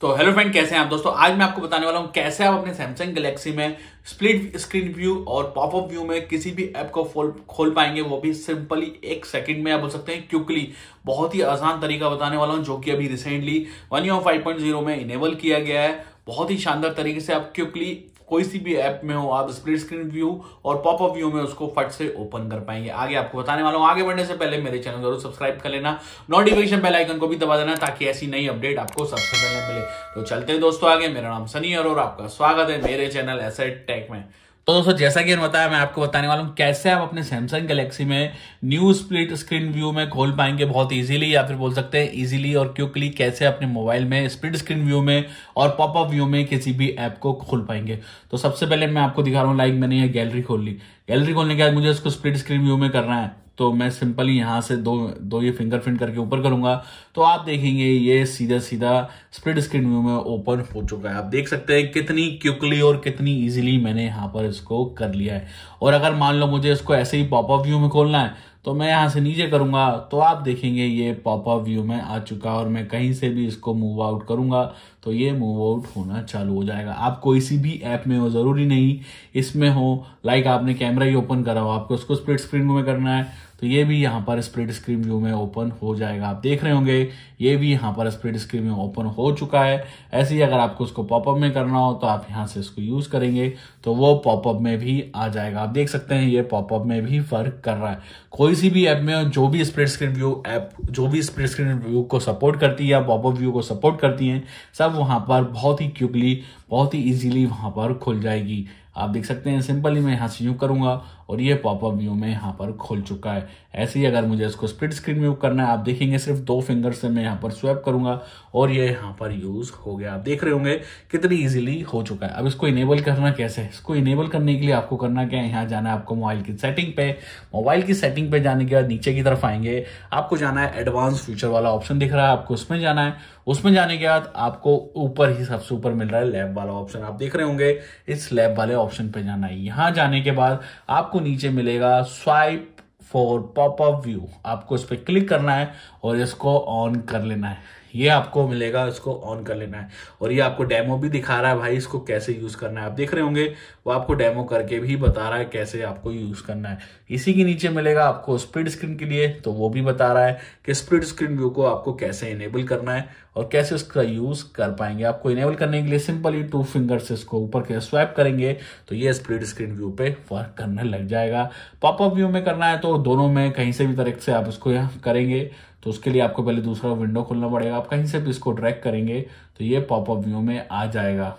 तो hello friend कैसे हैं आप दोस्तों आज मैं आपको बताने वाला हूं कैसे आप अपने सैमसंग गैलेक्सी में स्प्लिट स्क्रीन व्यू और पॉपअप व्यू में किसी भी ऐप को खोल खोल पाएंगे वो भी सिंपली एक सेकंड में आप बोल सकते हैं क्विकली बहुत ही आसान तरीका बताने वाला हूं जो कि अभी रिसेंटली वन यू फाइव में इनेबल किया गया है बहुत ही शानदार तरीके से आप क्विकली कोई सी भी ऐप में हो आप स्प्लिट स्क्रीन व्यू और पॉपअप व्यू में उसको फट से ओपन कर पाएंगे आगे आपको बताने वाला हूँ आगे बढ़ने से पहले मेरे चैनल जरूर सब्सक्राइब कर लेना नोटिफिकेशन बेल आइकन को भी दबा देना ताकि ऐसी नई अपडेट आपको सबसे पहले मिले तो चलते हैं दोस्तों आगे मेरा नाम सनी और आपका स्वागत है मेरे चैनल एसेट टेक में तो दोस्तों जैसा कि बताया मैं आपको बताने वाला हूं कैसे आप अपने सैमसंग गैलेक्सी में न्यू स्प्लिट स्क्रीन व्यू में खोल पाएंगे बहुत इजीली या फिर बोल सकते हैं इजीली और क्विकली कैसे अपने मोबाइल में स्प्लिट स्क्रीन व्यू में और पॉपअप व्यू में किसी भी ऐप को खोल पाएंगे तो सबसे पहले मैं आपको दिखा रहा हूँ लाइक मैंने ये गैलरी खोल ली गैलरी खोलने के बाद मुझे उसको स्प्लिट स्क्रीन व्यू में करना है तो मैं सिंपली यहाँ से दो दो ये फिंगरप्रिंट करके ऊपर करूँगा तो आप देखेंगे ये सीधा सीधा स्प्रिड स्क्रीन व्यू में ओपन हो चुका है आप देख सकते हैं कितनी क्विकली और कितनी इजीली मैंने यहाँ पर इसको कर लिया है और अगर मान लो मुझे इसको ऐसे ही पॉपअप व्यू में खोलना है तो मैं यहाँ से नीचे करूँगा तो आप देखेंगे ये पॉपअप व्यू में आ चुका है और मैं कहीं से भी इसको मूव आउट करूँगा तो ये मूव आउट होना चालू हो जाएगा आप कोई सी भी ऐप में हो ज़रूरी नहीं इसमें हो लाइक आपने कैमरा ही ओपन करा हो आपको उसको स्प्लिट स्क्रीन में करना है तो ये भी यहाँ पर स्प्लिट स्क्रीन व्यू में ओपन हो जाएगा आप देख रहे होंगे ये भी यहाँ पर स्प्लिट स्क्रीन में ओपन हो चुका है ऐसे ही अगर आपको उसको पॉपअप में करना हो तो आप यहाँ से इसको यूज़ करेंगे तो वो पॉपअप में भी आ जाएगा आप देख सकते हैं ये पॉपअप में भी फर्क कर रहा है कोई सी भी ऐप में जो भी स्प्रेड स्क्रीन व्यू ऐप जो भी स्प्रेड स्क्रीन व्यू को सपोर्ट करती है या पॉपअप व्यू को सपोर्ट करती है सब वहाँ पर बहुत ही क्विकली बहुत ही ईजिली वहाँ पर खुल जाएगी आप देख सकते हैं सिंपली मैं यहाँ से यूँ करूँगा और ये पॉपअप व्यू में यहाँ पर खुल चुका है ऐसे ही अगर मुझे इसको स्प्लिट स्क्रीन व्यू करना है आप देखेंगे सिर्फ दो फिंगर से मैं यहाँ पर स्वैप करूंगा और ये यहाँ पर यूज हो गया आप देख रहे होंगे कितनी ईजिली हो चुका है अब इसको इनेबल करना कैसे इसको इनेबल करने के लिए आपको करना क्या है यहाँ जाना है आपको मोबाइल की सेटिंग पे मोबाइल की सेटिंग पे जाने के बाद नीचे की तरफ आएंगे आपको जाना है एडवांस फ्यूचर वाला ऑप्शन दिख रहा है आपको उसमें जाना है उसमें जाने के बाद आपको ऊपर ही सबसे ऊपर मिल रहा है लैब वाला ऑप्शन आप देख रहे होंगे इस लैब वाले ऑप्शन पे जाना है यहाँ जाने के बाद आपको नीचे मिलेगा स्वाइप फॉर पॉपअप व्यू आपको इस पर क्लिक करना है और इसको ऑन कर लेना है ये आपको मिलेगा इसको ऑन कर लेना है और ये आपको डेमो भी दिखा रहा है भाई इसको कैसे यूज़ करना है आप देख रहे होंगे वो आपको डेमो करके भी बता रहा है कैसे आपको यूज़ करना है इसी के नीचे मिलेगा आपको स्प्लिट स्क्रीन के लिए तो वो भी बता रहा है कि स्प्लिट स्क्रीन व्यू को आपको कैसे इनेबल करना है और कैसे उसका यूज़ कर पाएंगे आपको इनेबल करने के लिए सिंपली टू फिंगर से इसको ऊपर के स्वाइप करेंगे तो ये स्प्रीड स्क्रीन व्यू पे वर्क करने लग जाएगा पॉपअप व्यू में करना है तो दोनों में कहीं से भी तरीके से आप इसको करेंगे तो उसके लिए आपको पहले दूसरा विंडो खोलना पड़ेगा आप कहीं से भी इसको ट्रैक करेंगे तो ये पॉपअप व्यू में आ जाएगा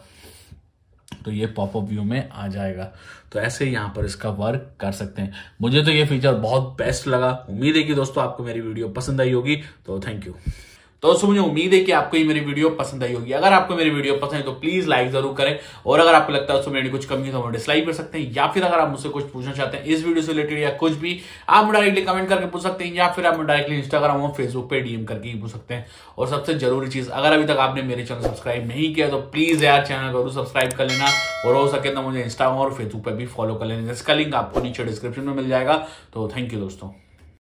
तो ये पॉपअप व्यू में आ जाएगा तो ऐसे यहाँ पर इसका वर्क कर सकते हैं मुझे तो ये फीचर बहुत बेस्ट लगा उम्मीद है कि दोस्तों आपको मेरी वीडियो पसंद आई होगी तो थैंक यू तो दोस्तों मुझे उम्मीद है कि आपको ये मेरी वीडियो पसंद आई होगी अगर आपको मेरी वीडियो पसंद है तो प्लीज लाइक जरूर करें और अगर आपको लगता है उसमें मेरी कुछ कमी तो हम डिसलाइक कर सकते हैं या फिर अगर आप मुझसे कुछ पूछना चाहते हैं इस वीडियो से रिलेटेड या कुछ भी आप डायरेक्टली कमेंट करके पूछ सकते हैं या फिर आप डायरेक्टली इंस्टाग्राम और फेसबुक पर डीएम करके पूछ सकते हैं और सबसे जरूरी चीज अगर अभी तक आपने मेरे चैनल सब्सक्राइब नहीं किया तो प्लीज यार चैनल जरूर सब्सक्राइब कर लेना और हो सके तो मुझे इंस्टाग्राम और फेसबुक पर भी फॉलो कर लेना जिसका लिंक आपको नीचे डिस्क्रिप्शन में मिल जाएगा तो थैंक यू दोस्तों